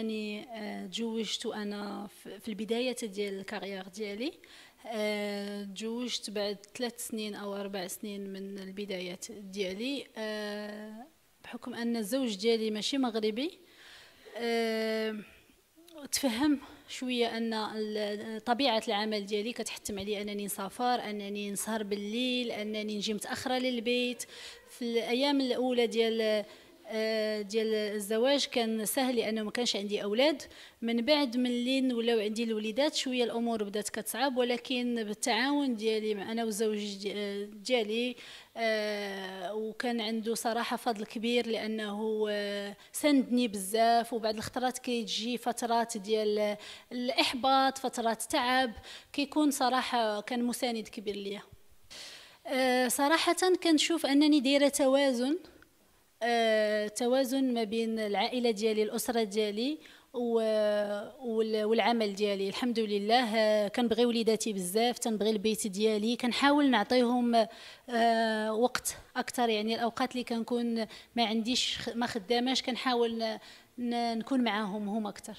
انني تزوجت آه، وانا في البدايه ديال الكارير ديالي تزوجت آه، بعد ثلاث سنين او اربع سنين من البدايه ديالي آه، بحكم ان الزوج ديالي ماشي مغربي تفهم شويه ان طبيعه العمل ديالي كتحتم علي انني نسافر انني نسهر بالليل انني نجي متاخره للبيت في الايام الاولى ديال آه، ديال الزواج كان سهل لانه ما كانش عندي اولاد من بعد ملي ولاو عندي الوليدات شويه الامور بدات كتصعب ولكن بالتعاون ديالي مع انا والزوج آه، ديالي آه، وكان عنده صراحه فضل كبير لانه سندني بزاف وبعد الخطرات كيجي فترات ديال الاحباط فترات تعب كيكون صراحه كان مساند كبير ليا صراحه كنشوف انني دايره توازن آه، توازن ما بين العائله ديالي الاسره ديالي والعمل ديالي الحمد لله آه، كنبغي وليداتي بزاف تنبغي البيت ديالي كنحاول نعطيهم آه، وقت اكثر يعني الاوقات اللي كنكون ما عنديش ما خداماش كنحاول نكون معاهم هم اكثر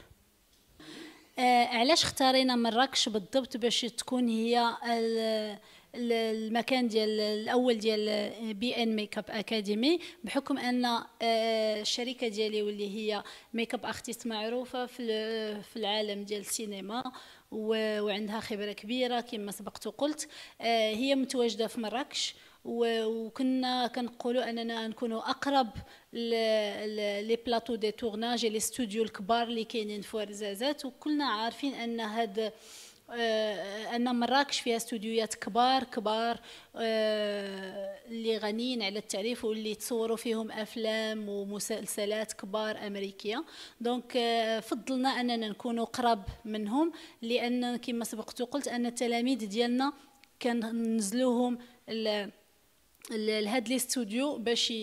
علاش اختارينا مراكش بالضبط باش تكون هي المكان ديال الاول ديال بي ان ميك اب اكاديمي بحكم ان آه، الشركه ديالي واللي هي ميك اب ارتيست معروفه في في العالم ديال السينما وعندها خبره كبيره كما سبقت وقلت آه، هي متواجده في مراكش وكنا كنقولوا اننا نكونوا اقرب لي بلاطو دي تورناج لي ستوديو الكبار اللي كاينين في ورزازات وكلنا عارفين ان هذا آه، ان مراكش فيها استوديوهات كبار كبار آه، اللي غنيين على التعريف واللي تصوروا فيهم افلام ومسلسلات كبار امريكيه دونك آه، فضلنا اننا نكونوا قرب منهم لان كما سبقت قلت ان التلاميذ ديالنا كننزلوهم لهاد لي ستوديو باش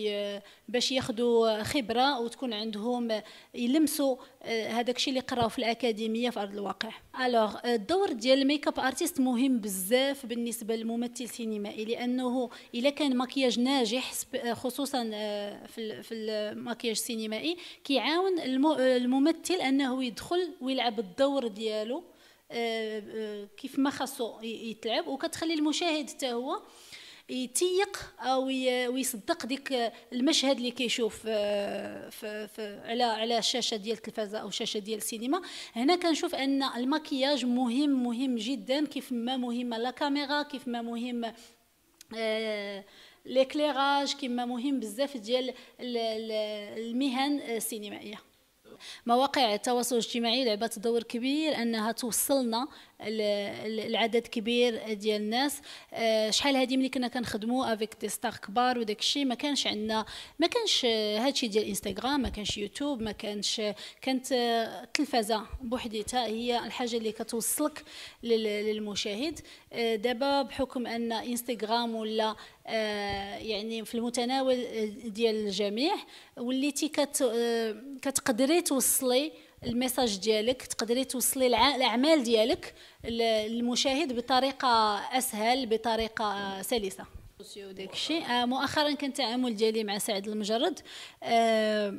باش ياخذوا خبره وتكون عندهم يلمسوا آه، هذاك الشيء اللي قراوه في الاكاديميه في ارض الواقع الوغ euh, الدور ديال الميك اب ارتست مهم بزاف بالنسبه للممثل السينمائي لانه الا كان مكياج ناجح آه، خصوصا آه، في المكياج السينمائي كيعاون الممثل انه يدخل ويلعب الدور ديالو كيف ما خاصو يتلعب وكتخلي المشاهد حتى هو يتيق او يصدق ديك المشهد اللي كيشوف آه، في على على الشاشه ديال التلفازه او الشاشه ديال السينما هنا كنشوف ان المكياج مهم مهم جدا كيف ما مهم لا كاميرا كيف ما مهم ليكليراج آه، كما مهم بزاف ديال المهن السينمائيه مواقع التواصل الاجتماعي لعبت دور كبير انها توصلنا العدد كبير ديال الناس آه، شحال هذه ملي كنا كنخدموا افيك دي ستار كبار وداك الشيء ما كانش عندنا ما كانش آه، هادشي ديال انستغرام ما كانش يوتيوب ما كانش آه، كانت التلفزه بوحديتها هي الحاجه اللي كتوصلك للمشاهد دابا بحكم ان انستغرام ولا يعني في المتناول ديال الجميع وليتي كتقدري توصلي الميساج ديالك تقدري توصلي الاعمال ديالك للمشاهد بطريقه اسهل بطريقه سلسه وداك الشيء آه، مؤخرا كان التعامل ديالي مع سعد المجرد آه،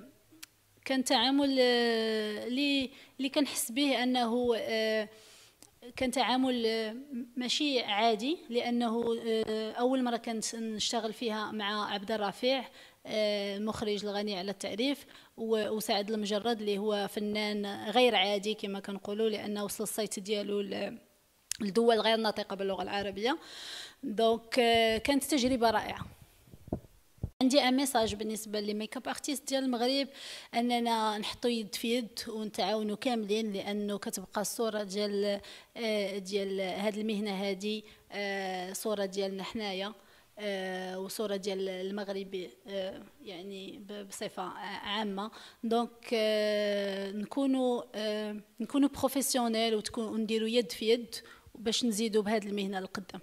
كان تعامل اللي آه، اللي كنحس به انه كان تعامل ماشي عادي لانه اول مره كنت نشتغل فيها مع عبد الرفيع المخرج الغني على التعريف وسعد المجرد اللي هو فنان غير عادي كما كنقولوا لانه وصل الصيت ديالو لدول غير ناطقه باللغه العربيه دونك آه، كانت تجربه رائعه عندي ان ميساج بالنسبه للميك اب ارتست ديال المغرب اننا نحطوا يد في يد ونتعاونوا كاملين لانه كتبقى الصوره ديال آه، ديال هذه المهنه هذه آه، صوره ديالنا حنايا آه، وصوره ديال المغربي آه، يعني بصفه عامه دونك نكونوا نكونوا بروفيسيونيل وتكون نديروا يد في يد باش نزيدوا بهذه المهنه القدام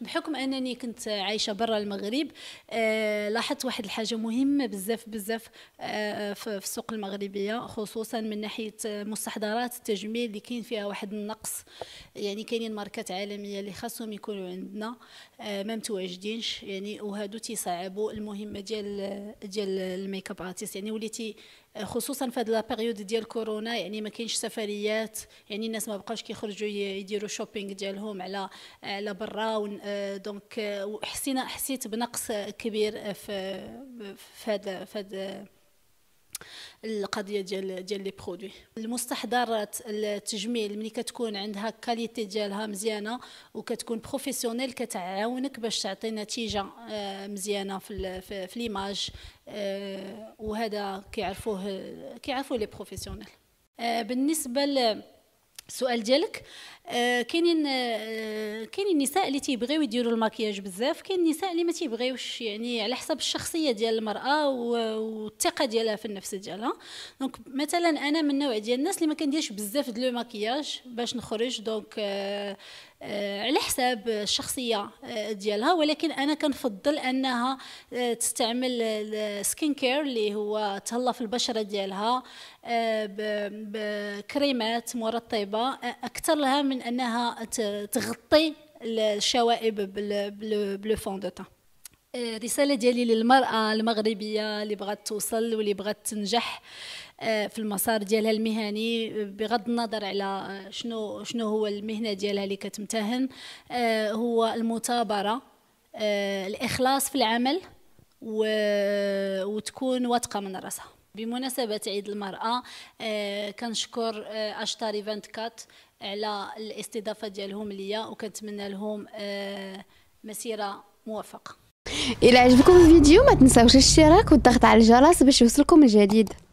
بحكم انني كنت عايشه برا المغرب آه لاحظت واحد الحاجه مهمه بزاف بزاف آه في السوق المغربيه خصوصا من ناحيه مستحضرات التجميل اللي كاين فيها واحد النقص يعني كاينين ماركات عالميه اللي خاصهم يكونوا عندنا آه ما متواجدينش يعني وهادو تيصعبوا المهمه ديال ديال الميك اب ارتيست يعني وليتي خصوصا في هذه لابيريود ديال كورونا يعني ما كاينش سفريات يعني الناس ما بقاوش كيخرجوا يديروا شوبينغ ديالهم على على برا دونك حسينا حسيت بنقص كبير في في هذا في هذا القضيه ديال ديال لي برودوي المستحضرات التجميل ملي كتكون عندها الكاليتي ديالها مزيانه وكتكون بروفيسيونيل كتعاونك باش تعطي نتيجه آه، مزيانه في في ليماج آه، وهذا كيعرفوه كيعرفوه لي بروفيسيونيل آه، بالنسبه السؤال ديالك آه كاينين آه كاينين النساء اللي تيبغيو يديروا الماكياج بزاف كاين النساء اللي ما تيبغيوش يعني على حسب الشخصيه ديال المراه والثقه ديالها في النفس ديالها دونك مثلا انا من النوع ديال الناس اللي ما كنديرش بزاف ديال الماكياج باش نخرج دونك آه آه، على حساب الشخصيه آه، ديالها ولكن انا كنفضل انها آه، تستعمل سكين كير اللي هو تهلا في البشره ديالها بكريمات مرطبه اكثر لها من انها تغطي الشوائب بلو فون دو تان آه، رسالة ديالي للمرأة المغربية اللي بغات توصل واللي بغات تنجح آه، في المسار ديالها المهني بغض النظر على آه، شنو شنو هو المهنة ديالها اللي كتمتهن هو المثابرة الإخلاص في العمل وتكون واثقة من راسها بمناسبة عيد المرأة كنشكر إيفنت كات على الاستضافة ديالهم ليا وكنتمنى لهم مسيرة موفقة الى عجبكم الفيديو ما تنساوش الاشتراك والضغط على الجرس باش يوصلكم الجديد